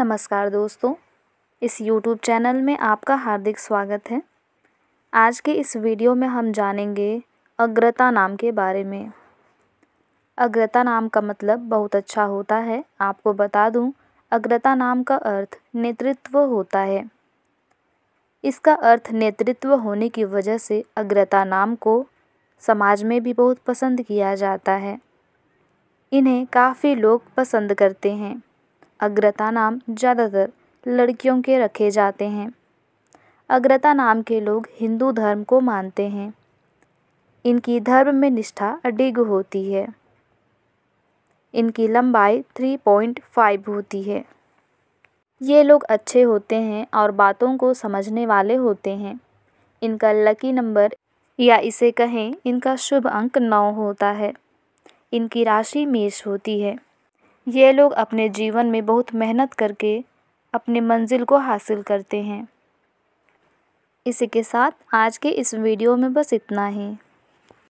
नमस्कार दोस्तों इस YouTube चैनल में आपका हार्दिक स्वागत है आज के इस वीडियो में हम जानेंगे अग्रता नाम के बारे में अग्रता नाम का मतलब बहुत अच्छा होता है आपको बता दूं अग्रता नाम का अर्थ नेतृत्व होता है इसका अर्थ नेतृत्व होने की वजह से अग्रता नाम को समाज में भी बहुत पसंद किया जाता है इन्हें काफ़ी लोग पसंद करते हैं अग्रता नाम ज़्यादातर लड़कियों के रखे जाते हैं अग्रता नाम के लोग हिंदू धर्म को मानते हैं इनकी धर्म में निष्ठा अडिग होती है इनकी लंबाई थ्री पॉइंट फाइव होती है ये लोग अच्छे होते हैं और बातों को समझने वाले होते हैं इनका लकी नंबर या इसे कहें इनका शुभ अंक नौ होता है इनकी राशि मेष होती है ये लोग अपने जीवन में बहुत मेहनत करके अपने मंजिल को हासिल करते हैं इसी के साथ आज के इस वीडियो में बस इतना ही